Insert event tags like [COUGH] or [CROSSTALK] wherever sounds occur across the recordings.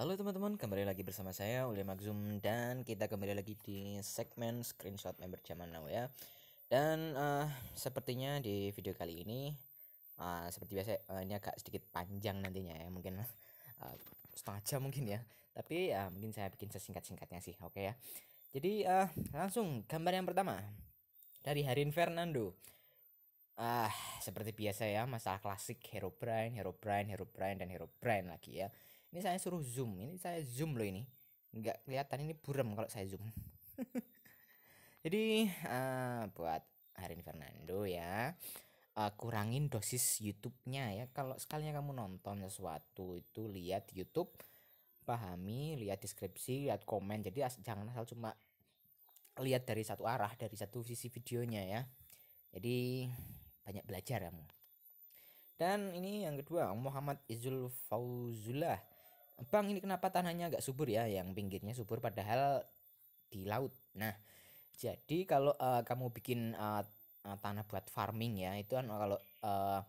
Halo teman-teman, kembali lagi bersama saya Uli Magzum dan kita kembali lagi di segmen screenshot member zaman now ya. Dan uh, sepertinya di video kali ini uh, seperti biasa uh, ini agak sedikit panjang nantinya ya, mungkin uh, [LAUGHS] setengah jam mungkin ya. Tapi uh, mungkin saya bikin sesingkat-singkatnya sih, oke okay ya. Jadi uh, langsung gambar yang pertama dari Harin Fernando. Ah, uh, seperti biasa ya, masalah klasik Herobrine, Herobrine, Herobrine dan Herobrine lagi ya ini saya suruh zoom ini saya zoom loh ini nggak kelihatan ini buram kalau saya zoom [LAUGHS] jadi uh, buat Harin Fernando ya uh, kurangin dosis YouTube-nya ya kalau sekalinya kamu nonton sesuatu itu lihat YouTube pahami lihat deskripsi lihat komen jadi as jangan asal cuma lihat dari satu arah dari satu sisi videonya ya jadi banyak belajar kamu dan ini yang kedua Muhammad Izul Fauzullah Bang ini kenapa tanahnya agak subur ya yang pinggirnya subur padahal di laut. Nah jadi kalau uh, kamu bikin uh, tanah buat farming ya itu kan kalau uh,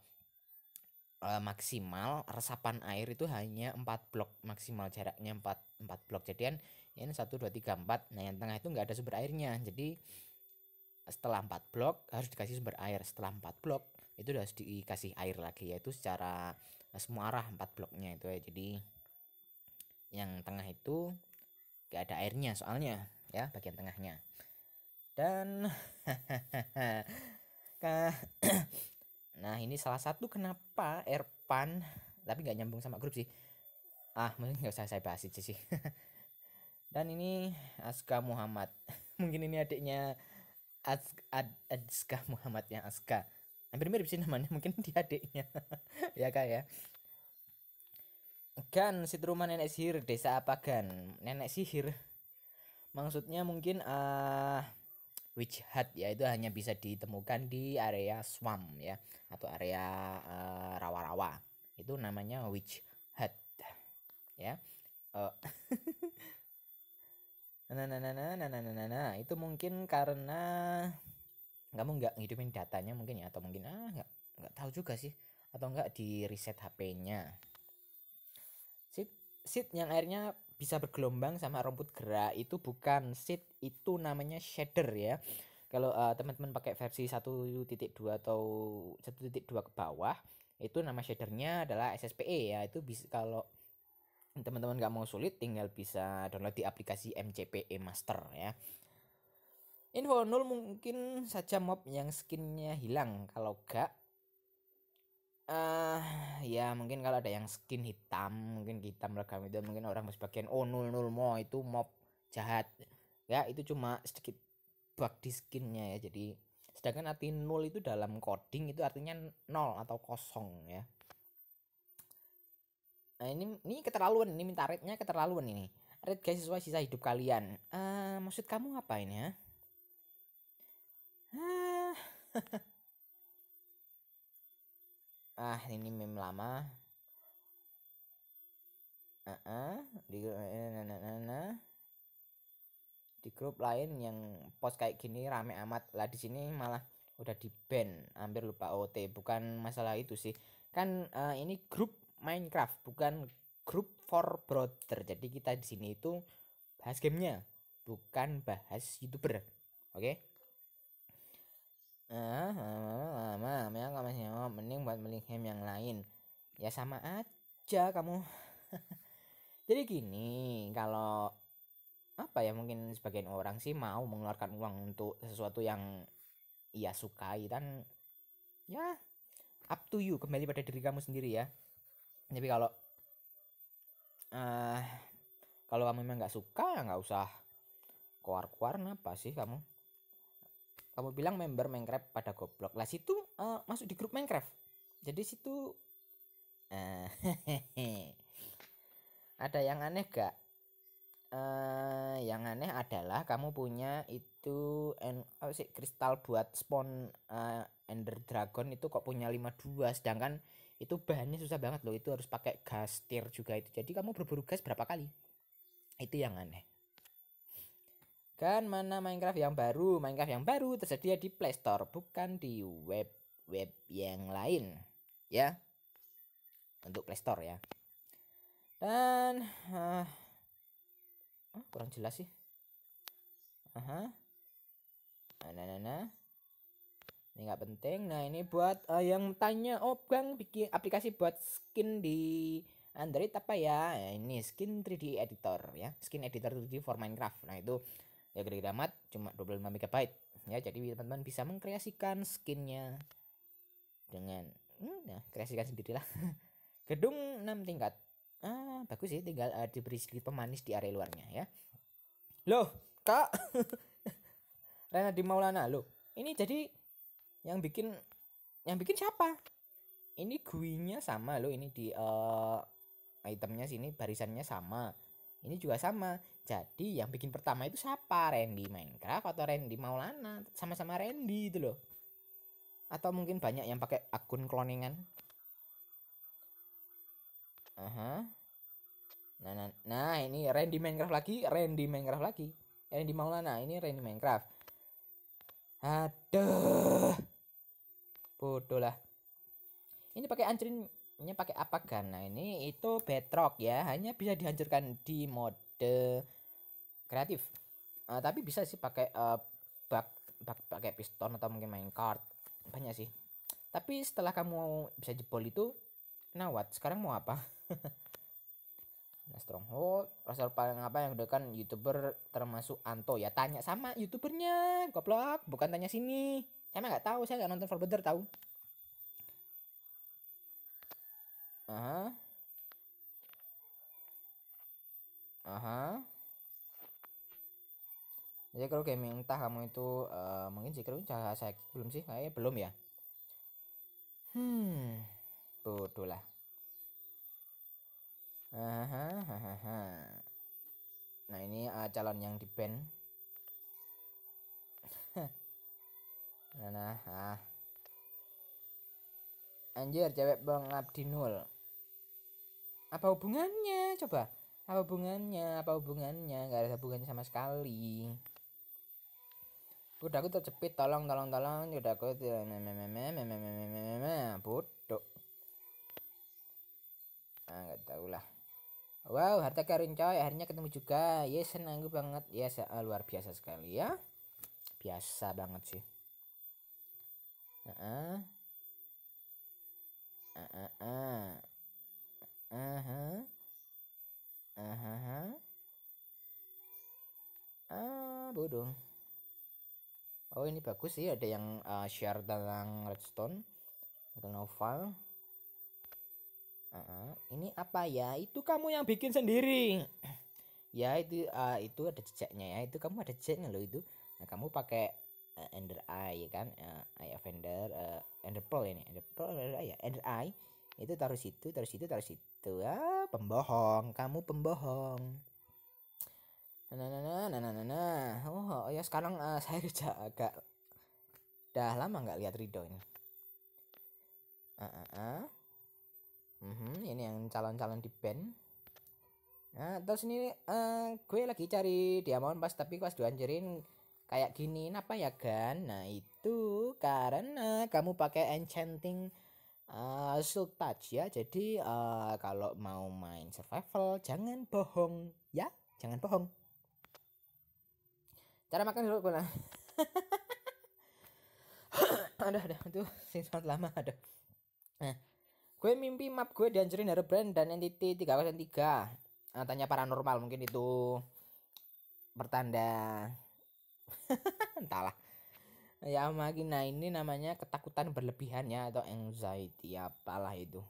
uh, maksimal resapan air itu hanya 4 blok maksimal jaraknya 4 4 blok jadi kan ya ini 1 2 3 4 nah yang tengah itu nggak ada sumber airnya jadi setelah 4 blok harus dikasih sumber air setelah 4 blok itu harus dikasih air lagi yaitu secara semua arah 4 bloknya itu ya jadi yang tengah itu gak ada airnya soalnya ya bagian tengahnya dan [LAUGHS] [CLEARS THROAT] nah ini salah satu kenapa Erpan tapi nggak nyambung sama grup sih ah mungkin nggak usah saya bahas aja sih [LAUGHS] dan ini Aska Muhammad [LAUGHS] mungkin ini adiknya As Ad Muhammad yang Aska hampir mirip sih namanya mungkin dia adiknya ya kak ya Gan situ rumah nenek sihir desa apa gan nenek sihir maksudnya mungkin uh, witch hut ya itu hanya bisa ditemukan di area swamp ya atau area ah, rawa-rawa uh, itu namanya witch hut ya uh, [LAUGHS] nah, nah, nah, nah, nah, nah, nah, nah, itu mungkin karena kamu nggak ngidupin datanya mungkin ya atau mungkin ah nggak nggak tahu juga sih atau nggak di reset HP-nya seed yang airnya bisa bergelombang sama rumput gerak itu bukan seed itu namanya shader ya kalau uh, teman-teman pakai versi 1.2 atau 1.2 ke bawah itu nama shadernya adalah SSPE ya itu bisa kalau teman-teman nggak mau sulit tinggal bisa download di aplikasi MCPE Master ya info nol mungkin saja mob yang skinnya hilang kalau gak uh, ya mungkin kalau ada yang skin hitam mungkin hitam legam itu mungkin orang sebagian oh nul nul mo itu mob jahat ya itu cuma sedikit bug di skinnya ya jadi sedangkan arti nul itu dalam coding itu artinya nol atau kosong ya nah, ini ini keterlaluan ini minta rate-nya keterlaluan ini rate guys sesuai sisa hidup kalian uh, maksud kamu apa ini ya ah, [LAUGHS] ah ini meme lama ah di grup eh, eh, nah, nah, nah, di grup lain yang post kayak gini rame amat lah di sini malah udah di ban hampir lupa OT bukan masalah itu sih kan uh, ini grup Minecraft bukan grup for brother jadi kita di sini itu bahas gamenya bukan bahas youtuber oke okay? ah eh, lama ya nggak masih mau mending buat beli hem yang lain ya sama aja kamu [LAUGHS] jadi gini kalau apa ya mungkin sebagian orang sih mau mengeluarkan uang untuk sesuatu yang ia sukai dan ya up to you kembali pada diri kamu sendiri ya tapi kalau uh, kalau kamu memang nggak suka ya nggak usah keluar-keluar kenapa sih kamu kamu bilang member Minecraft pada goblok lah situ uh, masuk di grup Minecraft jadi situ uh, [LAUGHS] ada yang aneh gak uh, yang aneh adalah kamu punya itu en oh, sih, kristal buat spawn uh, ender dragon itu kok punya 52 sedangkan itu bahannya susah banget loh itu harus pakai gas tier juga itu jadi kamu berburu gas berapa kali itu yang aneh Kan mana Minecraft yang baru? Minecraft yang baru tersedia di Play Store, bukan di web web yang lain. Ya. Untuk Play Store ya. Dan uh, kurang jelas sih. Aha. Nah, nah, nah, nah. Ini nggak penting. Nah, ini buat uh, yang tanya, "Oh, Bang, bikin aplikasi buat skin di Android apa ya?" ya ini skin 3D editor ya. Skin editor 3D for Minecraft. Nah, itu ya gede-gede amat cuma 25 MB ya jadi teman-teman bisa mengkreasikan skinnya dengan hmm, nah, kreasikan sendirilah [LAUGHS] gedung 6 tingkat ah bagus sih tinggal uh, diberi sedikit pemanis di area luarnya ya loh kak [LAUGHS] Rena di Maulana loh ini jadi yang bikin yang bikin siapa ini guinya sama loh ini di uh, itemnya sini barisannya sama ini juga sama. Jadi yang bikin pertama itu siapa? Randy Minecraft atau Randy Maulana? Sama-sama Randy itu loh. Atau mungkin banyak yang pakai akun kloningan. Aha. Nah, nah, nah ini Randy Minecraft lagi, Randy Minecraft lagi. Randy Maulana, ini Randy Minecraft. Aduh. Bodoh lah. Ini pakai anjing ini pakai apa kan ini itu bedrock ya hanya bisa dihancurkan di mode kreatif uh, tapi bisa sih pakai uh, bak, bak pakai piston atau mungkin main card banyak sih tapi setelah kamu bisa jebol itu nah what sekarang mau apa [LAUGHS] Nah, Stronghold, pasal paling apa yang dekan youtuber termasuk Anto ya tanya sama youtubernya, goblok, bukan tanya sini. Saya nggak tahu, saya nggak nonton Forbidden tahu. Aha. Aha. Jadi ya, kalau game yang entah kamu itu uh, mungkin sih cara saya belum sih, kayaknya eh, belum ya. Hmm, bodoh lah. Aha, aha, aha. Nah ini uh, calon yang di ban. [LAUGHS] nah, nah, ah. Anjir, cewek bang Abdinul apa hubungannya coba apa hubungannya apa hubungannya nggak ada hubungannya sama sekali Budakku terjepit, tolong, tolong, tolong. Budakku bodoh. Ah, nggak tahu lah. Wow, harta karun coy, akhirnya ketemu juga. Ya, yes, senang banget. Ya, yes, luar biasa sekali ya. Biasa banget sih. Uh -uh. Uh -uh. Aha. Aha. Ah, bodoh. Oh, ini bagus sih ada yang uh, share tentang redstone atau novel. Uh, ini apa ya? Itu kamu yang bikin sendiri. ya, itu uh, itu ada jejaknya ya. Itu kamu ada jejaknya loh itu. Nah, kamu pakai eh, Ender Eye ya kan? Ah, eye of Ender uh, Ender Pearl ini. Ender Pearl Ender Eye ya. Ender Eye itu taruh situ taruh situ taruh situ ya ah, pembohong kamu pembohong nah nah nah nah nah nah oh, oh ya sekarang uh, [LAUGHS] saya kerja agak dah lama nggak lihat Ridho ini ah uh, ah uh, Mm-hmm, ini yang calon-calon di band nah terus ini uh, gue lagi cari diamond pas tapi pas dihancurin kayak gini apa ya gan nah itu karena kamu pakai enchanting uh, eh, still touch ya jadi uh, kalau mau main survival jangan bohong ya jangan bohong cara makan dulu gue [LAUGHS] ada ada itu singkat lama ada nah, gue mimpi map gue dihancurin dari brand dan entity 303 Nah, tanya paranormal mungkin itu pertanda [LAUGHS] entahlah ya makin nah ini namanya ketakutan berlebihannya atau anxiety apalah itu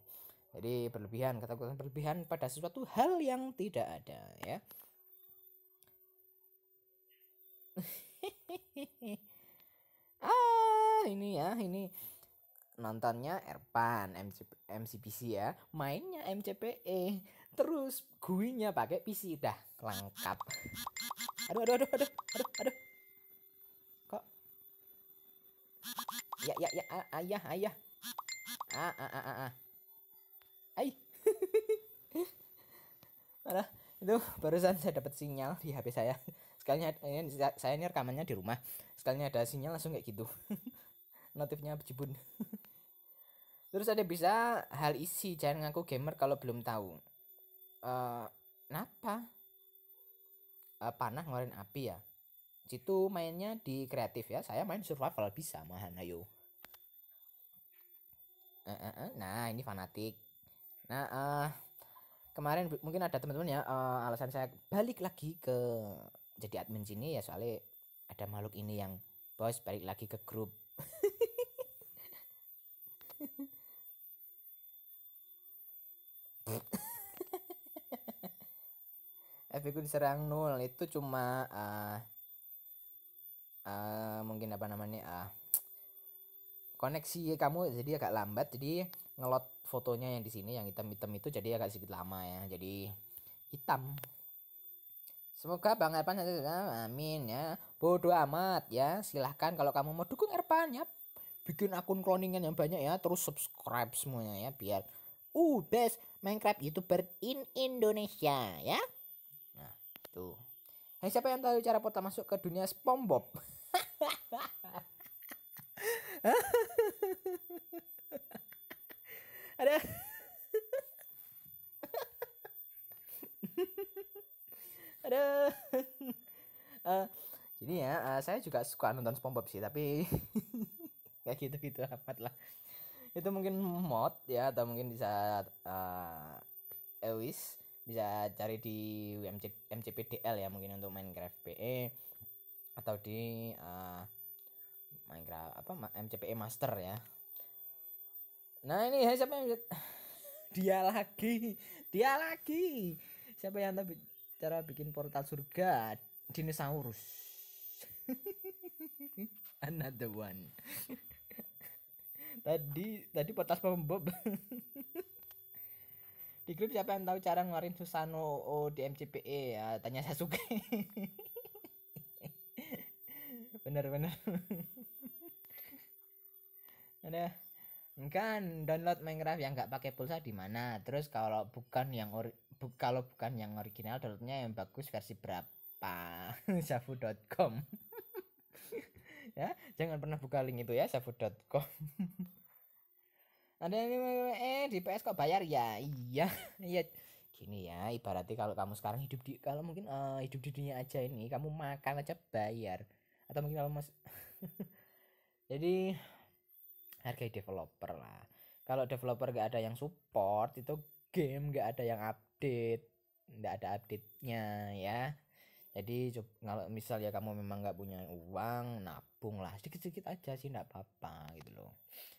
jadi berlebihan ketakutan berlebihan pada sesuatu hal yang tidak ada ya [LAUGHS] ah ini ya ini nontonnya Erpan MCP, MCPC ya mainnya MCPE terus guinya pakai PC dah lengkap [LAUGHS] aduh aduh aduh aduh aduh aduh Ya, ya, ya, ah, ayah, ayah. Ah, ah, ah, ah. ah, ay Parah. [LAUGHS] Itu barusan saya dapat sinyal di HP saya. Sekalinya ini eh, saya ini rekamannya di rumah. Sekalinya ada sinyal langsung kayak gitu. [LAUGHS] Notifnya bejibun. [LAUGHS] Terus ada bisa hal isi jangan ngaku gamer kalau belum tahu. Eh, uh, kenapa? Uh, panah ngeluarin api ya? itu mainnya di kreatif ya. Saya main survival bisa mahan ayo. Eh, eh, eh. Nah, ini fanatik. Nah, uh, kemarin mungkin ada teman-teman ya uh, alasan saya balik lagi ke jadi admin sini ya soalnya ada makhluk ini yang bos balik lagi ke grup. [LAUGHS] FB ku diserang nol itu cuma uh, uh, mungkin apa namanya uh, koneksi kamu jadi agak lambat jadi ngelot fotonya yang di sini yang hitam-hitam itu jadi agak sedikit lama ya jadi hitam Semoga Bang Erpan amin ya. Bodoh amat ya. Silahkan kalau kamu mau dukung Erpan ya. Bikin akun kloningan yang banyak ya. Terus subscribe semuanya ya. Biar uh best Minecraft YouTuber in Indonesia ya. Nah tuh. Hey, nah, siapa yang tahu cara Pota masuk ke dunia SpongeBob? Ada Ada uh, eh, Jadi ya, uh, saya juga suka nonton SpongeBob sih, tapi [LAUGHS] kayak gitu-gitu amat lah. Itu mungkin mod ya atau mungkin bisa uh, Ewis bisa cari di MC, MCPDL ya mungkin untuk Minecraft PE atau di uh, Minecraft apa MCPE Master ya nah ini ya siapa yang [LAUGHS] dia lagi dia lagi siapa yang tahu cara bikin portal surga dinosaurus [LAUGHS] another one [LAUGHS] tadi tadi portal pembob di grup siapa yang tahu cara ngeluarin Susano oh, di MCPE ya tanya Sasuke [LAUGHS] bener bener [LAUGHS] ada kan download Minecraft yang nggak pakai pulsa di mana terus kalau bukan yang ori bu, kalau bukan yang original downloadnya yang bagus versi berapa [LAUGHS] safu.com ya jangan pernah buka link itu ya safu.com ada eh di PS kok bayar ya iya iya [LAUGHS] gini ya ibaratnya kalau kamu sekarang hidup di kalau mungkin uh, hidup di dunia aja ini kamu makan aja bayar atau mungkin kalau mas [LAUGHS] jadi harga developer lah kalau developer gak ada yang support itu game gak ada yang update nggak ada update nya ya jadi kalau misal ya kamu memang nggak punya uang nabung lah sedikit-sedikit aja sih nggak apa-apa gitu loh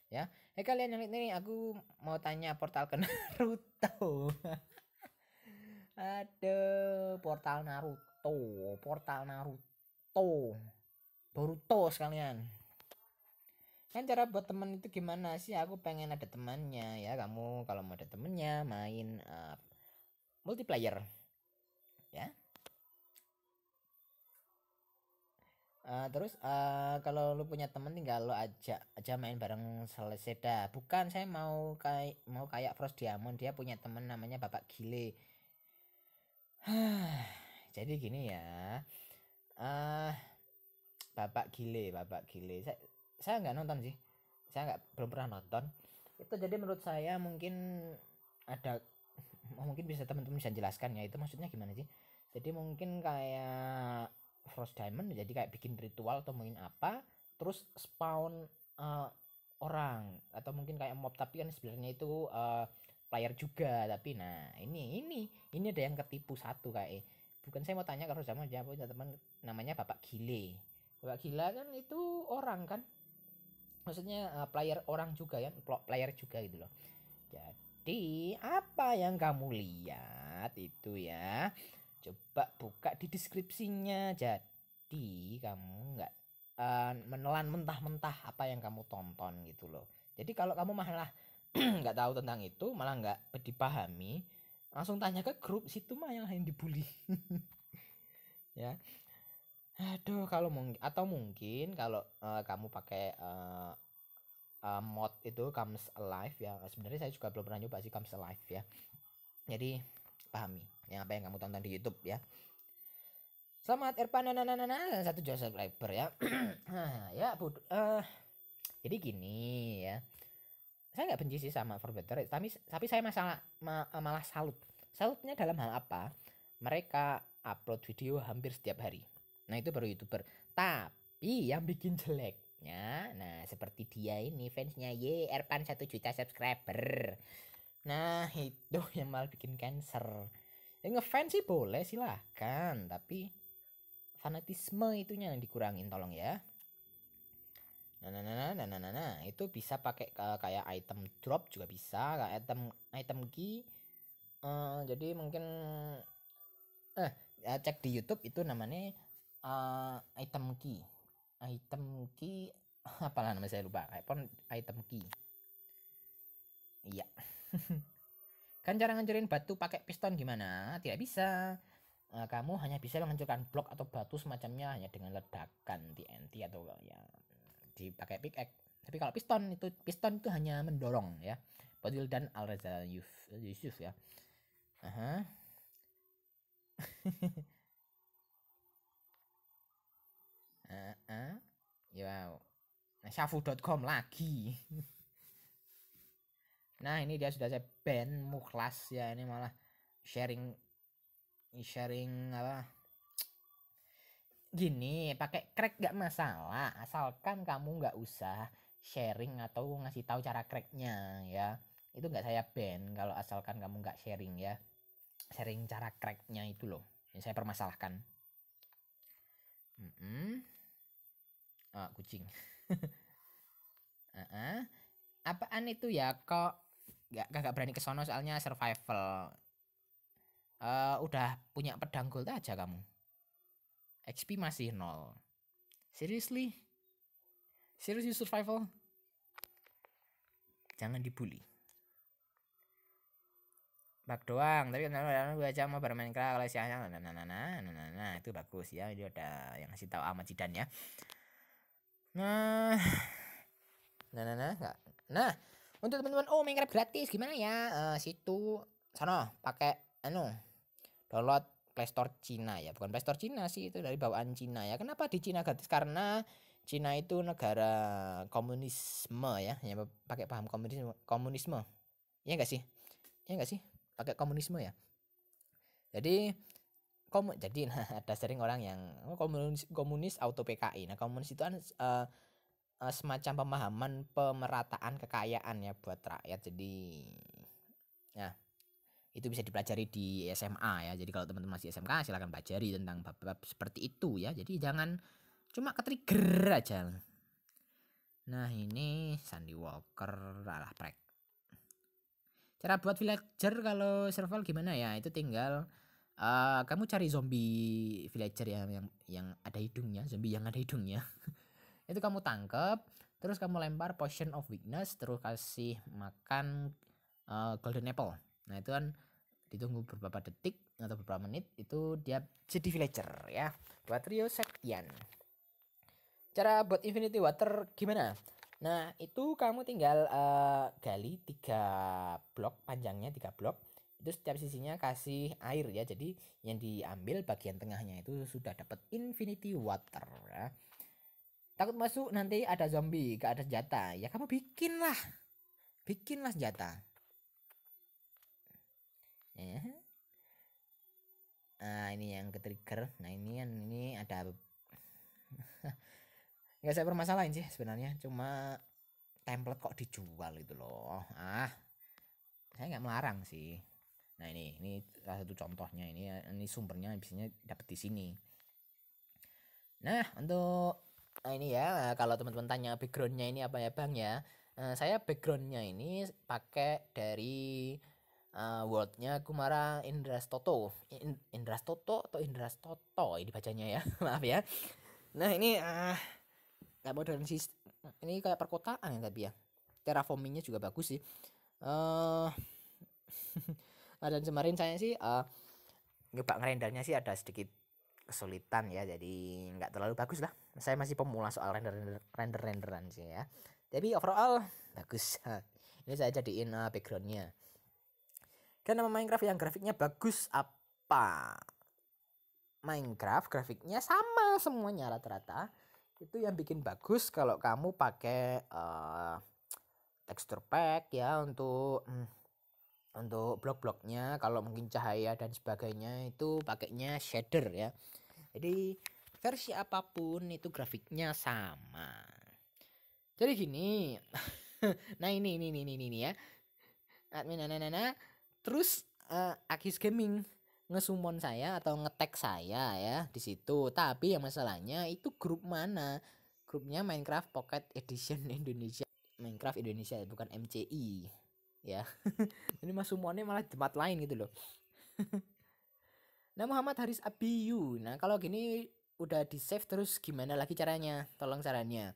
ya eh hey, kalian yang ini aku mau tanya portal ke [LAUGHS] Naruto [LAUGHS] ada portal Naruto portal Naruto Boruto sekalian kan cara buat temen itu gimana sih aku pengen ada temannya ya kamu kalau mau ada temennya main uh, multiplayer ya Uh, terus uh, kalau lu punya temen tinggal lo ajak aja main bareng selesai dah. Bukan saya mau kayak mau kayak Frost Diamond dia punya temen namanya Bapak Gile. [SIGHS] Jadi gini ya. Uh, Bapak Gile, Bapak Gile. Saya saya nggak nonton sih. Saya nggak belum pernah nonton. Itu jadi menurut saya mungkin ada mungkin bisa teman-teman bisa jelaskan ya itu maksudnya gimana sih? Jadi mungkin kayak Frost Diamond jadi kayak bikin ritual atau mungkin apa terus spawn uh, orang atau mungkin kayak mob tapi kan sebenarnya itu uh, player juga tapi nah ini ini ini ada yang ketipu satu kayak e. bukan saya mau tanya kalau sama siapa teman namanya Bapak Gile Bapak Gila kan itu orang kan maksudnya uh, player orang juga ya player juga gitu loh jadi apa yang kamu lihat itu ya coba buka di deskripsinya jadi kamu nggak uh, menelan mentah-mentah apa yang kamu tonton gitu loh jadi kalau kamu malah [CLEARS THROAT] nggak tahu tentang itu malah nggak dipahami langsung tanya ke grup situ mah yang lain dibully [LAUGHS] ya aduh kalau mungkin atau mungkin kalau uh, kamu pakai uh, uh, mod itu comes alive ya sebenarnya saya juga belum pernah nyoba sih comes alive ya jadi pahami yang apa yang kamu tonton di YouTube ya selamat Erpan nananana satu juta subscriber ya [CLEARS THROAT] ya bu uh, eh, jadi gini ya saya nggak benci sih sama Forbidden tapi tapi saya masalah ma, eh, malah salut salutnya dalam hal apa mereka upload video hampir setiap hari nah itu baru youtuber tapi yang bikin jeleknya, nah seperti dia ini fansnya Y Erpan satu juta subscriber. Nah itu [LAUGHS] yang malah bikin cancer ya ngefans sih boleh silahkan tapi fanatisme itunya yang dikurangin tolong ya nah nah nah nah nah nah, nah. itu bisa pakai uh, kayak item drop juga bisa kayak item item key uh, jadi mungkin eh ya cek di YouTube itu namanya uh, item key item key [LAUGHS] apalah namanya saya lupa iPhone item key iya yeah. [LAUGHS] Kan cara ngancurin batu pakai piston gimana? Tidak bisa. E, kamu hanya bisa menghancurkan blok atau batu semacamnya hanya dengan ledakan TNT atau ya dipakai pickaxe. Tapi kalau piston itu piston itu hanya mendorong ya. Badil dan Al Reza Yusuf ya. Aha. Uh [LAUGHS] -uh. Ya, wow. nah, syafu.com lagi. [LAUGHS] nah ini dia sudah saya ban muklas ya ini malah sharing sharing apa gini pakai crack gak masalah asalkan kamu nggak usah sharing atau ngasih tahu cara cracknya ya itu nggak saya ban kalau asalkan kamu nggak sharing ya sharing cara cracknya itu loh yang saya permasalahkan mm -mm. Oh, kucing uh [LAUGHS] -uh. apaan itu ya kok gak kagak berani kesono soalnya survival uh, udah punya pedang gold aja kamu XP masih nol seriously seriously survival jangan dibully bug doang tapi kalau ya? gue aja mau bermain Minecraft kalau siangnya nah nah nah nah nah nah itu bagus ya dia udah yang ngasih tahu amat Jidan ya nah nah nah nah nah, nah untuk teman-teman oh Minecraft gratis gimana ya uh, situ sana pakai anu download Play Store Cina ya bukan Play Store Cina sih itu dari bawaan Cina ya kenapa di Cina gratis karena Cina itu negara komunisme ya yang pakai paham komunisme komunisme ya enggak sih ya enggak sih pakai komunisme ya jadi kom jadi nah, [LAUGHS] ada sering orang yang oh, komunis komunis auto PKI nah komunis itu kan uh, Eh, semacam pemahaman pemerataan kekayaan ya buat rakyat jadi ya itu bisa dipelajari di SMA ya jadi kalau teman-teman masih SMK silahkan pelajari tentang bab-bab seperti itu ya jadi jangan cuma ke trigger aja nah ini Sandy Walker alah prek cara buat villager kalau survival gimana ya itu tinggal uh, kamu cari zombie villager yang yang yang ada hidungnya zombie yang ada hidungnya [LAUGHS] itu kamu tangkap terus kamu lempar potion of weakness terus kasih makan uh, golden apple nah itu kan ditunggu beberapa detik atau beberapa menit itu dia jadi villager ya buat Rio Septian cara buat infinity water gimana nah itu kamu tinggal uh, gali tiga blok panjangnya tiga blok itu setiap sisinya kasih air ya jadi yang diambil bagian tengahnya itu sudah dapat infinity water ya Takut masuk nanti ada zombie, gak ada senjata. Ya kamu bikinlah. Bikinlah senjata. eh. Nah, ini yang ke trigger. Nah, ini yang ini ada [LAUGHS] nggak saya permasalahin sih sebenarnya cuma template kok dijual itu loh ah saya nggak melarang sih nah ini ini salah satu contohnya ini ini sumbernya biasanya dapat di sini nah untuk nah ini ya eh, kalau teman-teman tanya backgroundnya ini apa ya bang ya uh, saya backgroundnya ini pakai dari uh, worldnya Kumara Indras Toto In, Indras Toto atau Indras Toto ini bacanya ya [LAUGHS] maaf ya nah ini ah, nggak uh, modern sih ini kayak perkotaan ya tapi ya terraformingnya juga bagus sih uh, [LAUGHS] dan kemarin saya sih uh, nyoba ngerendernya sih ada sedikit kesulitan ya jadi nggak terlalu bagus lah saya masih pemula soal render render renderan sih ya tapi overall [LAUGHS] bagus ini saya jadiin eh, backgroundnya karena nama Minecraft yang grafiknya bagus apa Minecraft grafiknya sama semuanya rata-rata itu yang bikin bagus kalau kamu pakai uh, texture pack ya untuk mm, untuk blok-bloknya kalau mungkin cahaya dan sebagainya itu pakainya shader ya jadi versi apapun itu grafiknya sama. Jadi gini. [LAUGHS] nah ini ini ini ini, ya. Admin nah nah, nah, nah, nah, nah. terus uh, Akis Gaming ngesumon saya atau ngetek saya ya di situ. Tapi yang masalahnya itu grup mana? Grupnya Minecraft Pocket Edition [LAUGHS] Indonesia. Minecraft Indonesia bukan MCI ya. [LAUGHS] ini mas sumonnya malah tempat lain gitu loh. Nah Muhammad Haris Abiyu. Nah kalau gini udah di save terus gimana lagi caranya? Tolong caranya.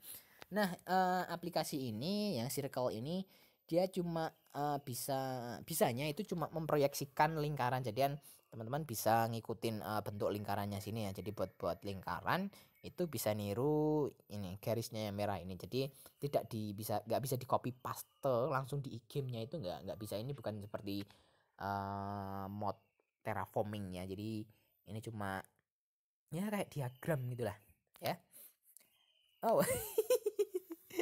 Nah uh, aplikasi ini yang Circle ini dia cuma uh, bisa bisanya itu cuma memproyeksikan lingkaran jadian teman-teman bisa ngikutin uh, bentuk lingkarannya sini ya jadi buat buat lingkaran itu bisa niru ini garisnya yang merah ini jadi tidak di bisa nggak bisa di copy paste langsung di gamenya itu nggak nggak bisa ini bukan seperti uh, mod terraformingnya jadi ini cuma ya kayak diagram gitulah ya oh uh,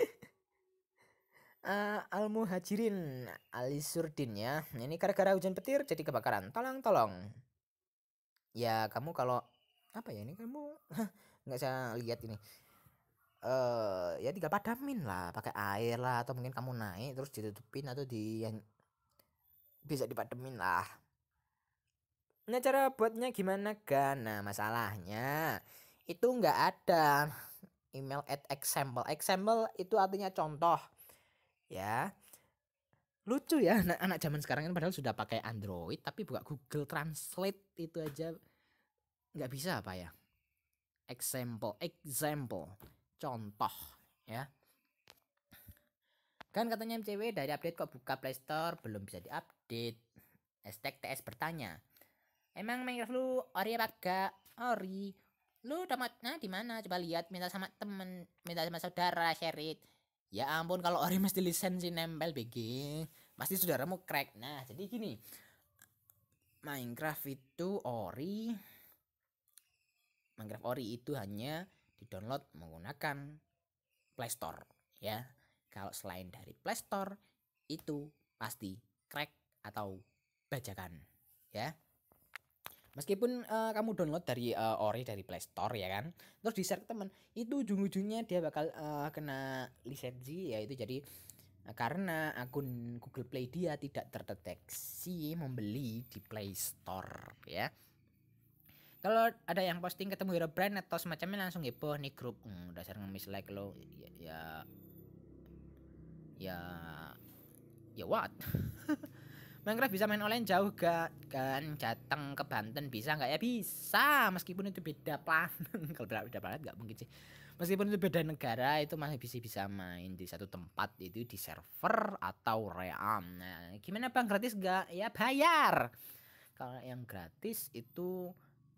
[LAUGHS] eh, al muhajirin alisurdin ya ini gara-gara hujan petir jadi kebakaran tolong tolong ya kamu kalau apa ya ini kamu nggak saya lihat ini uh, ya tinggal padamin lah pakai air lah atau mungkin kamu naik terus ditutupin atau di yang bisa dipadamin lah Nah cara buatnya gimana kan? Nah masalahnya itu nggak ada email at example. Example itu artinya contoh ya. Lucu ya anak, anak zaman sekarang ini padahal sudah pakai Android tapi buka Google Translate itu aja nggak bisa apa ya. Example, example, contoh ya. Kan katanya MCW dari update kok buka Play Store belum bisa diupdate. Hashtag TS bertanya. Emang Minecraft lu ori apa gak? Ori. Lu tamatnya di mana? Coba lihat minta sama temen, minta sama saudara share it. Ya ampun kalau ori mesti lisensi nempel BG. Pasti saudaramu crack. Nah, jadi gini. Minecraft itu ori. Minecraft ori itu hanya di-download menggunakan Play Store ya. Kalau selain dari Play Store itu pasti crack atau bajakan ya meskipun uh, kamu download dari uh, ori dari Play Store ya kan terus di share ke teman itu ujung-ujungnya dia bakal uh, kena lisensi ya itu jadi uh, karena akun Google Play dia tidak terdeteksi membeli di Play Store ya kalau ada yang posting ketemu hero brand atau semacamnya langsung heboh nih grup hmm, dasar ngemis like lo ya ya ya, ya what [LAUGHS] Minecraft bisa main online jauh gak kan jateng ke Banten bisa nggak ya bisa meskipun itu beda plan. [LAUGHS] kalau beda planet nggak mungkin sih meskipun itu beda negara itu masih bisa bisa main di satu tempat itu di server atau ream. nah gimana bang gratis gak ya bayar kalau yang gratis itu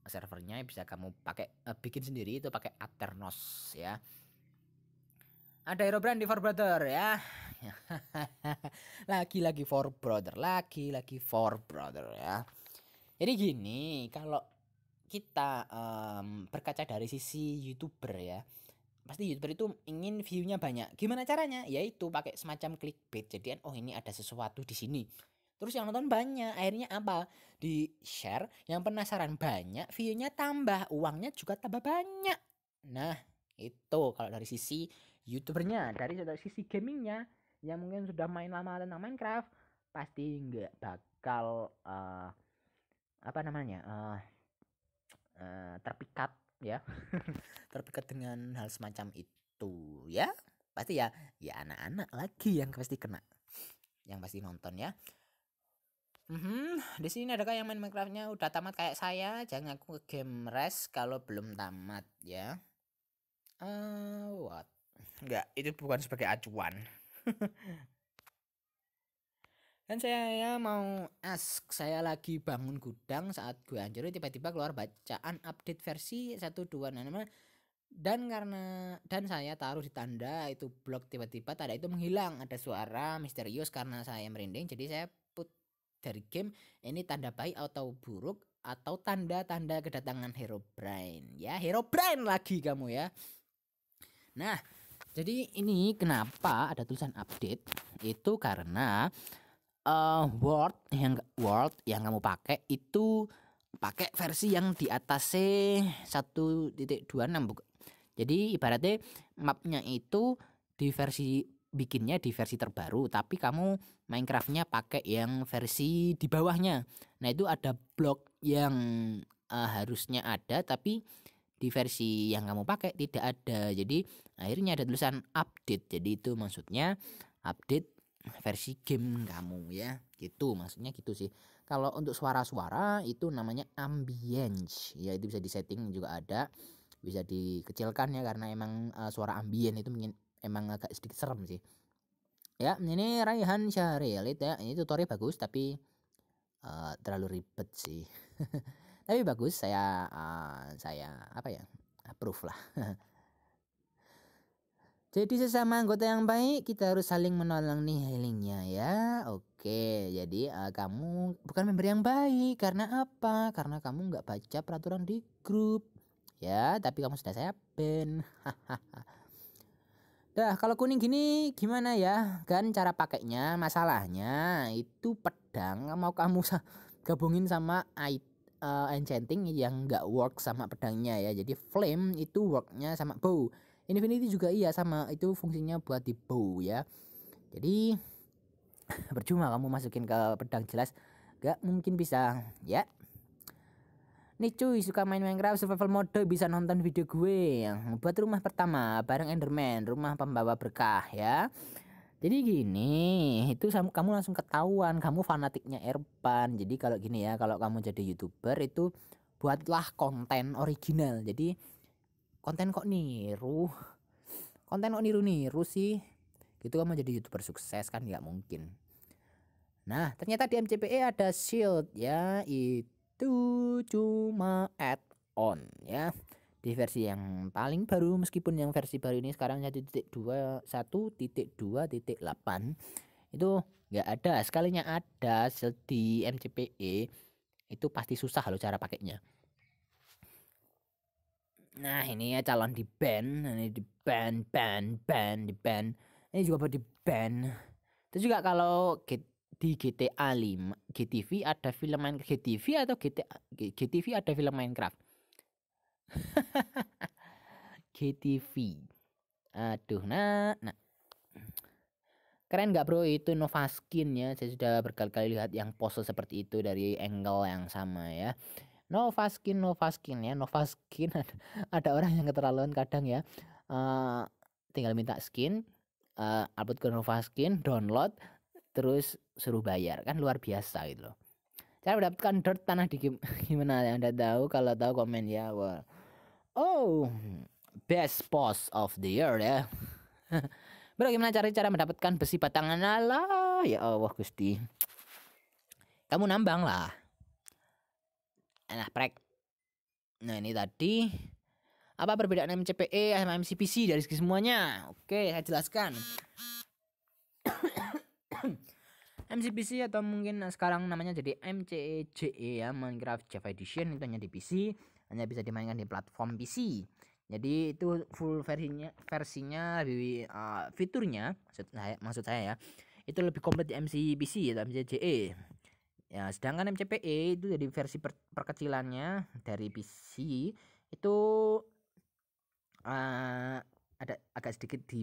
servernya bisa kamu pakai eh, bikin sendiri itu pakai Aternos ya ada brand di for Brother ya. [LAUGHS] Lagi-lagi for Brother, lagi-lagi for Brother ya. Jadi gini, kalau kita um, berkaca dari sisi youtuber ya, pasti youtuber itu ingin viewnya banyak. Gimana caranya? Yaitu pakai semacam clickbait. Jadi oh ini ada sesuatu di sini. Terus yang nonton banyak, akhirnya apa? Di share, yang penasaran banyak, viewnya tambah, uangnya juga tambah banyak. Nah, itu kalau dari sisi youtubernya dari sisi gamingnya yang mungkin sudah main lama tentang Minecraft pasti nggak bakal uh, apa namanya uh, uh, terpikat ya [LAUGHS] terpikat dengan hal semacam itu ya pasti ya ya anak-anak lagi yang pasti kena yang pasti nonton ya Mm -hmm. Di sini ada yang main Minecraftnya udah tamat kayak saya? Jangan aku ke game rest kalau belum tamat ya. Uh, what? Enggak, itu bukan sebagai acuan. [LAUGHS] kan saya ya mau ask saya lagi bangun gudang saat gue anjir tiba-tiba keluar bacaan update versi 126 nah, dan karena dan saya taruh di tanda itu blok tiba-tiba tanda itu menghilang ada suara misterius karena saya merinding jadi saya put dari game ini tanda baik atau buruk atau tanda-tanda kedatangan hero brain ya hero brain lagi kamu ya nah jadi ini kenapa ada tulisan update itu karena uh, Word yang Word yang kamu pakai itu pakai versi yang di atas C 1.26 jadi ibaratnya mapnya itu di versi bikinnya di versi terbaru tapi kamu Minecraftnya pakai yang versi di bawahnya nah itu ada blok yang uh, harusnya ada tapi di versi yang kamu pakai tidak ada. Jadi akhirnya ada tulisan update. Jadi itu maksudnya update versi game kamu ya. Gitu maksudnya gitu sih. Kalau untuk suara-suara itu namanya ambience. Ya itu bisa disetting juga ada. Bisa dikecilkan ya karena emang uh, suara ambience itu mungkin emang agak sedikit serem sih. Ya, ini Raihan syahril ya. Ini tutorial bagus tapi uh, terlalu ribet sih. [LAUGHS] tapi bagus saya uh, saya apa ya approve lah [LAUGHS] jadi sesama anggota yang baik kita harus saling menolong nih healingnya ya. Oke, jadi uh, kamu bukan member yang baik karena apa? Karena kamu nggak baca peraturan di grup ya. Tapi kamu sudah saya ban. [LAUGHS] Dah kalau kuning gini gimana ya? Kan cara pakainya masalahnya itu pedang mau kamu [LAUGHS] gabungin sama IT uh, enchanting yang nggak work sama pedangnya ya jadi flame itu worknya sama bow infinity juga iya sama itu fungsinya buat di bow ya jadi [LAUGHS] percuma kamu masukin ke pedang jelas gak mungkin bisa ya Nih cuy suka main Minecraft survival mode bisa nonton video gue yang buat rumah pertama bareng Enderman rumah pembawa berkah ya jadi gini, itu kamu langsung ketahuan, kamu fanatiknya Erpan. Jadi kalau gini ya, kalau kamu jadi YouTuber itu buatlah konten original. Jadi konten kok niru. Konten kok niru-niru sih. Gitu kamu jadi YouTuber sukses kan nggak mungkin. Nah, ternyata di MCPE ada shield ya, itu cuma add on ya di versi yang paling baru meskipun yang versi baru ini sekarang titik delapan itu nggak ada sekalinya ada di MCPE itu pasti susah loh cara pakainya nah ini ya calon di band ini di band band band di band ini juga buat di band itu juga kalau di GTA 5 GTV ada film main GTV atau GTA GTV ada film Minecraft GTV. [LAUGHS] Aduh, nah, nah. Keren gak bro itu Novaskin ya Saya sudah berkali-kali lihat yang pose seperti itu dari angle yang sama ya Novaskin, Novaskin ya Novaskin [LAUGHS] ada, ada orang yang keterlaluan kadang ya uh, Tinggal minta skin uh, Upload ke Novaskin, download Terus suruh bayar Kan luar biasa gitu loh Cara mendapatkan dirt tanah di [LAUGHS] Gimana anda tahu Kalau tahu komen ya Wah. Oh, best post of the year ya. gimana [LAUGHS] cari cara mendapatkan besi batangan Allah? Ya Allah Gusti. Kamu nambang lah. Nah, prek. Nah, ini tadi apa perbedaan MCPE sama MCPC dari segi semuanya? Oke, saya jelaskan. [COUGHS] MCPC atau mungkin sekarang namanya jadi MCEJE e ya Minecraft Java Edition itu hanya di PC hanya bisa dimainkan di platform PC. Jadi itu full versinya versinya lebih uh, fiturnya maksud saya, maksud saya ya itu lebih komplit di MC PC ya MCJE. Ya, sedangkan MCPE itu jadi versi per perkecilannya dari PC itu uh, ada agak sedikit di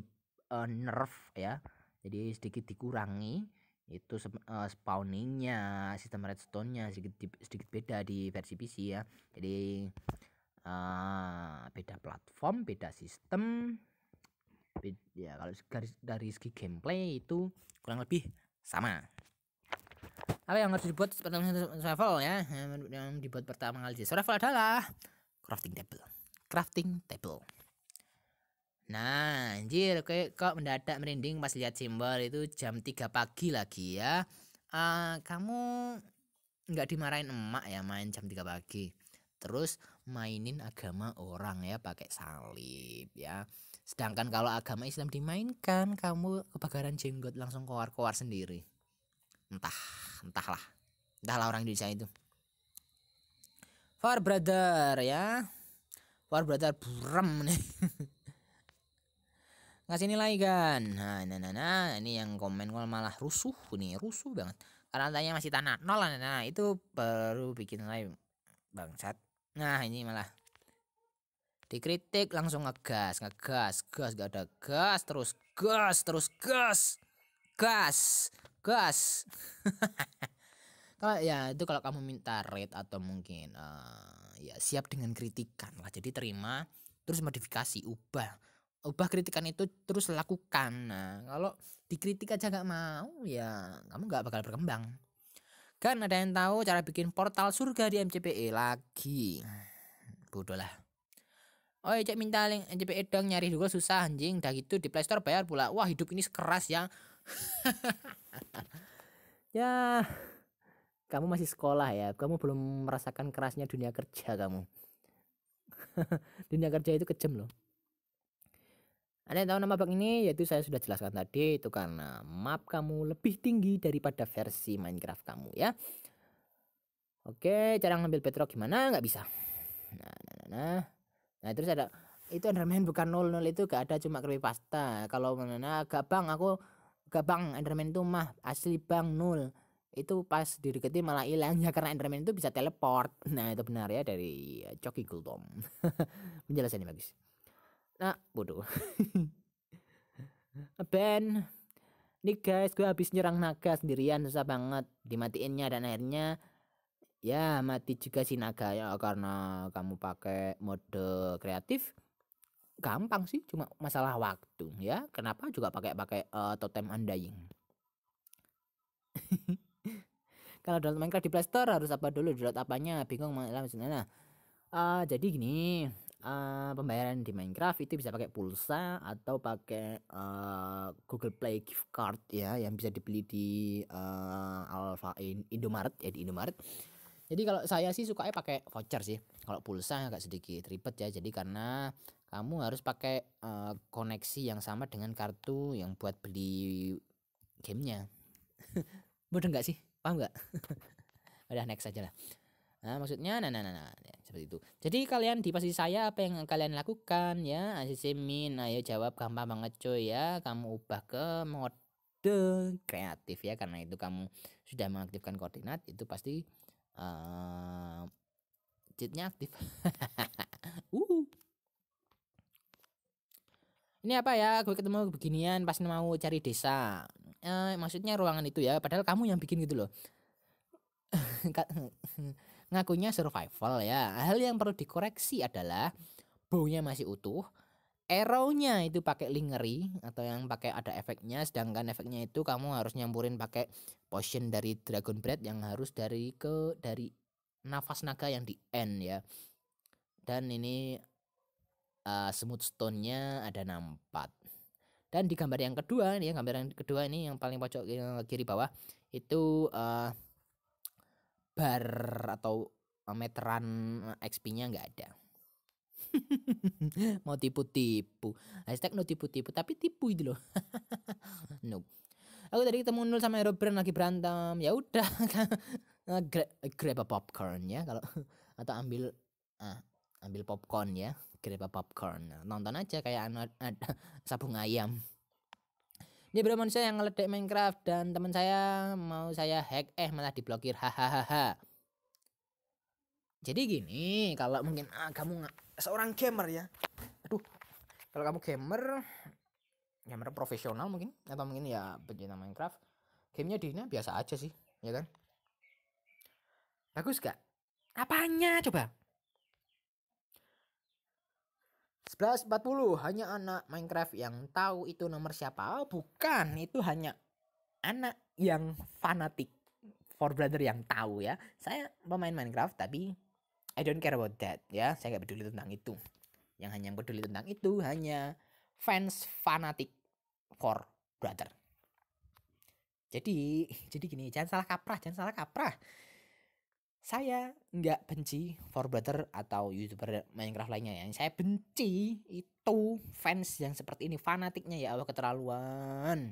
uh, nerf ya. Jadi sedikit dikurangi itu uh, spawningnya sistem redstone-nya sedikit sedikit beda di versi PC ya jadi uh, beda platform beda sistem beda, ya kalau dari dari segi gameplay itu kurang lebih sama apa yang harus dibuat pertama survival ya yang dibuat pertama kali di survival adalah crafting table crafting table Nah, anjir, kayak kok mendadak merinding pas lihat simbol itu jam 3 pagi lagi ya. Uh, kamu nggak dimarahin emak ya main jam 3 pagi. Terus mainin agama orang ya pakai salib ya. Sedangkan kalau agama Islam dimainkan, kamu kebakaran jenggot langsung keluar-keluar sendiri. Entah, entahlah. Entahlah orang Indonesia itu. Far brother ya. Far brother buram nih. [LAUGHS] ngasih nilai kan nah nah nah, nah. ini yang komen gua malah rusuh nih rusuh banget karena tanya masih tanah nol nah, nah, nah itu baru bikin nilai bangsat nah ini malah dikritik langsung ngegas ngegas gas gak ada gas terus gas terus gas gas gas [LAUGHS] kalau ya itu kalau kamu minta rate atau mungkin uh, ya siap dengan kritikan lah jadi terima terus modifikasi ubah ubah kritikan itu terus lakukan nah kalau dikritik aja nggak mau ya kamu nggak bakal berkembang kan ada yang tahu cara bikin portal surga di MCPE lagi [SIGHS] bodoh lah Oh cek minta link MCPE dong nyari dulu susah anjing dah gitu di Playstore bayar pula wah hidup ini sekeras ya [LAUGHS] ya kamu masih sekolah ya kamu belum merasakan kerasnya dunia kerja kamu [LAUGHS] dunia kerja itu kejam loh anda yang tahu nama bug ini yaitu saya sudah jelaskan tadi itu karena map kamu lebih tinggi daripada versi Minecraft kamu ya. Oke, cara ngambil petrok gimana? Nggak bisa. Nah, nah, nah, nah. nah terus ada itu Enderman bukan nol-nol itu gak ada cuma pasta. Kalau mana nah, gak bang aku gak bang Enderman itu mah asli bang nol. itu pas dideketin malah hilang ya karena Enderman itu bisa teleport. Nah, itu benar ya dari Coki Guldom. [LAUGHS] Penjelasannya bagus. Nah, bodoh. [LAUGHS] ben, nih guys, gue habis nyerang naga sendirian susah banget dimatiinnya dan akhirnya ya mati juga si naga ya karena kamu pakai mode kreatif gampang sih cuma masalah waktu ya kenapa juga pakai-pakai uh, totem undying [LAUGHS] kalau download Minecraft di Play harus apa dulu download apanya bingung malah nah uh, jadi gini uh, pembayaran di Minecraft itu bisa pakai pulsa atau pakai uh, Google Play gift card ya yang bisa dibeli di uh, eh, Alfa Indomaret ya di Indomaret. Jadi kalau saya sih sukanya pakai voucher sih. Kalau pulsa agak sedikit ribet ya. Jadi karena kamu harus pakai uh, koneksi yang sama dengan kartu yang buat beli gamenya. Mudah [LAUGHS] nggak sih? Paham nggak? [LAUGHS] Udah next aja lah. Nah, maksudnya nah nah nah, nah seperti itu. Jadi kalian di pasti saya apa yang kalian lakukan ya? Asisi nah, min, ayo jawab gampang banget cuy ya. Kamu ubah ke mode kreatif ya karena itu kamu sudah mengaktifkan koordinat itu pasti uh, cheatnya aktif. [LAUGHS] uh. Ini apa ya? Gue ketemu beginian pas mau cari desa. Eh, maksudnya ruangan itu ya. Padahal kamu yang bikin gitu loh. [LAUGHS] Ngakunya survival ya. Hal yang perlu dikoreksi adalah bownya masih utuh, arrow itu pakai lingerie atau yang pakai ada efeknya sedangkan efeknya itu kamu harus nyampurin pakai potion dari dragon breath yang harus dari ke dari nafas naga yang di end ya. Dan ini uh, smooth stone-nya ada 64. Dan di gambar yang kedua, ini ya gambar yang kedua ini yang paling pojok yang kiri bawah itu uh, bar atau eh, meteran eh, XP-nya nggak ada. [LAUGHS] Mau tipu-tipu. Hashtag no tipu-tipu, tapi tipu itu loh. [LAUGHS] no. Aku tadi ketemu Nul sama Aerobrand lagi berantem. Ya udah, [LAUGHS] kan. eh, grab, grab a popcorn ya kalau atau ambil ah, ambil popcorn ya, grab a popcorn. Nonton aja kayak anu, ada sabung ayam. Ini bro manusia yang ngeledek Minecraft dan teman saya mau saya hack eh malah diblokir hahaha. Jadi gini, kalau mungkin ah, kamu seorang gamer ya. Aduh. Kalau kamu gamer gamer profesional mungkin atau mungkin ya pencinta Minecraft, gamenya sini biasa aja sih, ya kan? Bagus gak? Apanya coba? 11.40 hanya anak Minecraft yang tahu itu nomor siapa. Oh, bukan, itu hanya anak yang fanatik. For brother yang tahu ya. Saya pemain Minecraft tapi I don't care about that ya. Saya nggak peduli tentang itu. Yang hanya peduli tentang itu hanya fans fanatik for brother. Jadi, jadi gini, jangan salah kaprah, jangan salah kaprah saya nggak benci for brother atau youtuber Minecraft lainnya ya. yang saya benci itu fans yang seperti ini fanatiknya ya Allah keterlaluan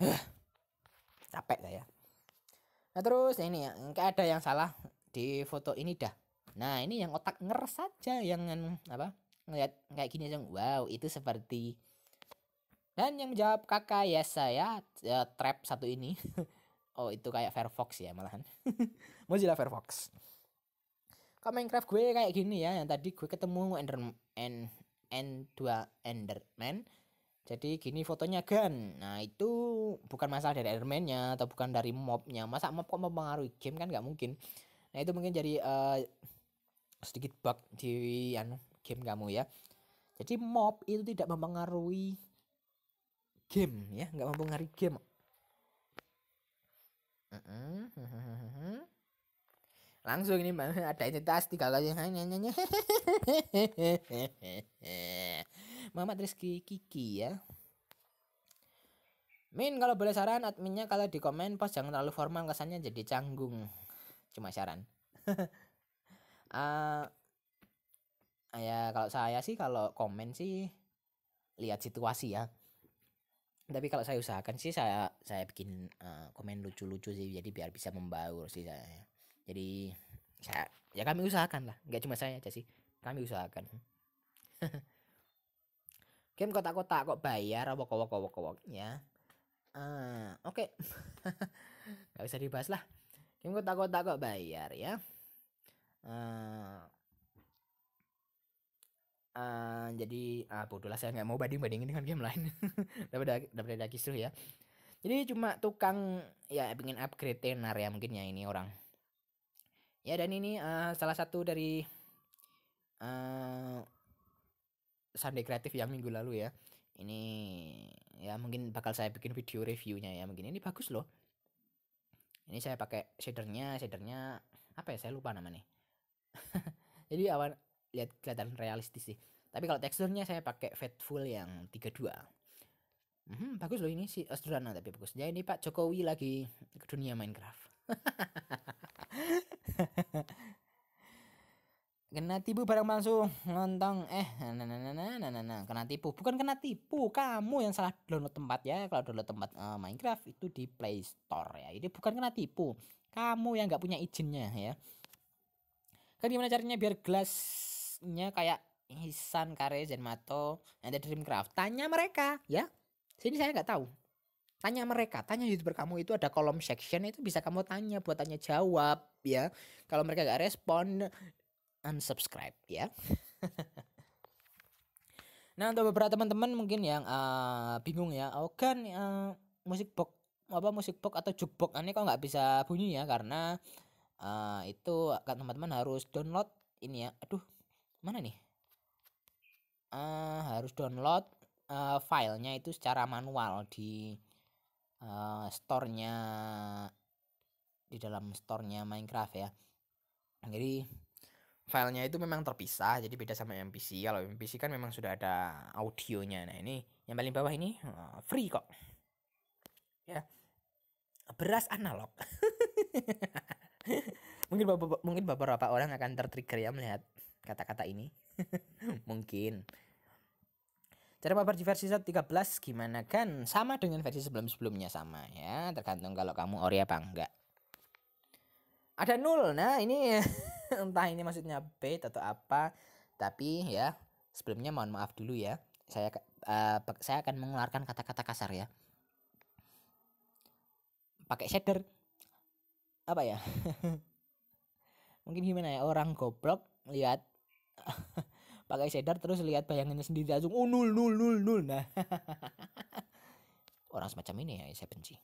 huh, capek saya nah terus ini ya nggak ada yang salah di foto ini dah nah ini yang otak ngeres saja yang apa ngeliat kayak gini aja wow itu seperti dan yang menjawab kakak ya saya ya, trap satu ini [LAUGHS] Oh itu kayak Firefox ya malahan. [LAUGHS] Mozilla Firefox. Kok Minecraft gue kayak gini ya, yang tadi gue ketemu Ender N n dua Enderman. Jadi gini fotonya kan. Nah itu bukan masalah dari enderman atau bukan dari mobnya. Masa mob kok mempengaruhi game kan gak mungkin. Nah itu mungkin jadi uh, sedikit bug di anu game kamu ya. Jadi mob itu tidak mempengaruhi game ya, nggak mempengaruhi game Langsung ini [LAUGHS] ada identitas tiga kali hanya [LAUGHS] hanya Muhammad Rizky Kiki ya. Min kalau boleh saran adminnya kalau di komen post jangan terlalu formal kesannya jadi canggung. Cuma saran. uh, [LAUGHS] ya kalau saya sih kalau komen sih lihat situasi ya tapi kalau saya usahakan sih saya saya bikin uh, komen lucu-lucu sih jadi biar bisa membaur sih saya jadi saya ya kami usahakan lah nggak cuma saya aja sih kami usahakan [LAUGHS] game kotak-kotak kok bayar apa kowok kowok kowok ya uh, eh, oke okay. [LAUGHS] nggak bisa dibahas lah game kotak-kotak kok bayar ya uh, Uh, jadi uh, bodoh lah saya nggak mau banding bandingin dengan game lain [LAUGHS] daripada daripada kisruh ya jadi cuma tukang ya ingin upgrade tenar ya mungkinnya ini orang ya dan ini uh, salah satu dari uh, Sunday kreatif yang minggu lalu ya ini ya mungkin bakal saya bikin video reviewnya ya mungkin ini bagus loh ini saya pakai shadernya shadernya apa ya saya lupa namanya [LAUGHS] jadi awan lihat kelihatan realistis sih tapi kalau teksturnya saya pakai Fatful yang 32 hmm, bagus loh ini sih eh, sederhana tapi bagus ya ini Pak Jokowi lagi ke dunia Minecraft [LAUGHS] kena tipu barang palsu nonton eh nah nah nah nah nah kena tipu bukan kena tipu kamu yang salah download tempat ya kalau download tempat uh, Minecraft itu di Play Store ya ini bukan kena tipu kamu yang nggak punya izinnya ya kan gimana caranya biar gelas nya kayak Hisan Kare Zenmato yang ada Dreamcraft tanya mereka ya sini saya nggak tahu tanya mereka tanya youtuber kamu itu ada kolom section itu bisa kamu tanya buat tanya jawab ya kalau mereka nggak respon unsubscribe ya [LAUGHS] Nah untuk beberapa teman-teman mungkin yang uh, bingung ya, oh kan uh, musik box apa musik box atau jukebox ini kok nggak bisa bunyi ya karena uh, itu kan teman-teman harus download ini ya. Aduh mana nih uh, harus download uh, filenya itu secara manual di uh, store-nya di dalam store-nya Minecraft ya nah, jadi filenya itu memang terpisah jadi beda sama MPC kalau MPC kan memang sudah ada audionya nah ini yang paling bawah ini uh, free kok ya beras analog [LAUGHS] mungkin beberapa, mungkin beberapa orang akan tertrigger ya melihat kata-kata ini. [LAUGHS] Mungkin. Cara baper di versi 13 gimana kan? Sama dengan versi sebelum-sebelumnya sama ya. Tergantung kalau kamu ori apa enggak. Ada nul. Nah ini [LAUGHS] entah ini maksudnya b atau apa. Tapi ya sebelumnya mohon maaf dulu ya. Saya uh, saya akan mengeluarkan kata-kata kasar ya. Pakai shader. Apa ya? [LAUGHS] Mungkin gimana ya orang goblok lihat [LAUGHS] pakai shader terus lihat bayangannya sendiri langsung oh nul nul nul nul nah [LAUGHS] orang semacam ini ya saya benci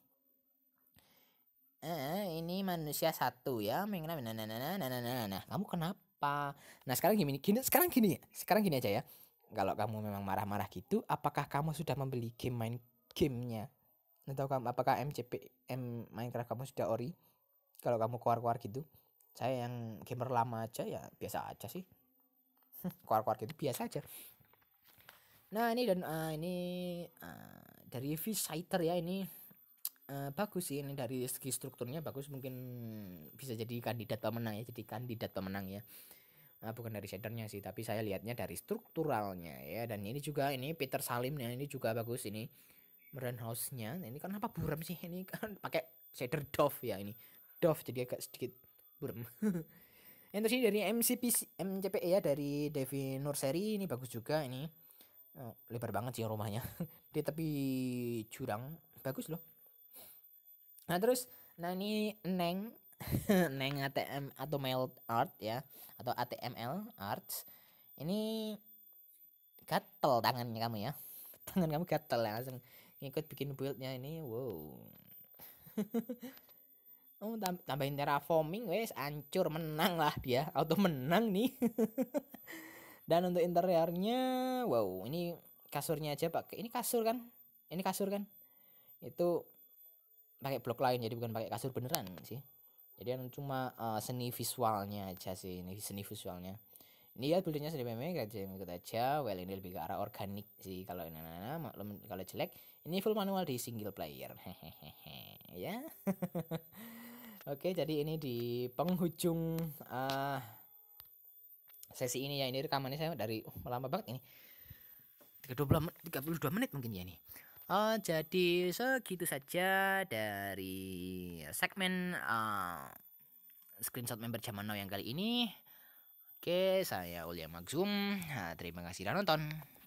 eh, eh ini manusia satu ya nah nah nah nah nah nah nah kamu kenapa nah sekarang gini gini sekarang gini ya sekarang gini aja ya kalau kamu memang marah-marah gitu apakah kamu sudah membeli game main gamenya atau kamu apakah MCP M Minecraft kamu sudah ori kalau kamu keluar-keluar gitu saya yang gamer lama aja ya biasa aja sih [LAUGHS] Kuar-kuar gitu biasa aja nah ini dan uh, ini uh, dari visiter ya ini uh, bagus sih ini dari segi strukturnya bagus mungkin bisa jadi kandidat pemenang ya jadi kandidat pemenang ya Nah, bukan dari shadernya sih tapi saya lihatnya dari strukturalnya ya dan ini juga ini Peter Salim ya ini juga bagus ini Meren House-nya nah, ini kenapa buram sih ini kan pakai shader Dove ya ini Dove jadi agak sedikit buram [LAUGHS] yang terdiri dari MCPC MCPE ya dari Devi Nurseri ini bagus juga ini oh, lebar banget sih rumahnya [LAUGHS] di tepi jurang bagus loh nah terus nah ini Neng [LAUGHS] Neng ATM atau Mail Art ya atau ATML Arts ini gatel tangannya kamu ya tangan kamu gatel ya langsung ngikut bikin buildnya ini wow [LAUGHS] Oh, tambahin terraforming wes ancur menang lah dia auto menang nih [LAUGHS] dan untuk interiornya wow ini kasurnya aja pakai ini kasur kan ini kasur kan itu pakai blok lain jadi bukan pakai kasur beneran sih jadi anu cuma uh, seni visualnya aja sih ini seni visualnya ini ya buildingnya sendiri meme aja ikut aja well ini lebih ke arah organik sih kalau ini nah, nah maklum kalau jelek ini full manual di single player hehehe [LAUGHS] ya [LAUGHS] Oke, jadi ini di penghujung uh, sesi ini ya. Ini rekamannya saya dari uh, lama banget ini. 32 menit, 32 menit mungkin ya ini. Uh, jadi segitu saja dari segmen uh, screenshot member zaman now yang kali ini. Oke, saya Ulia Magzum. Nah, terima kasih sudah nonton.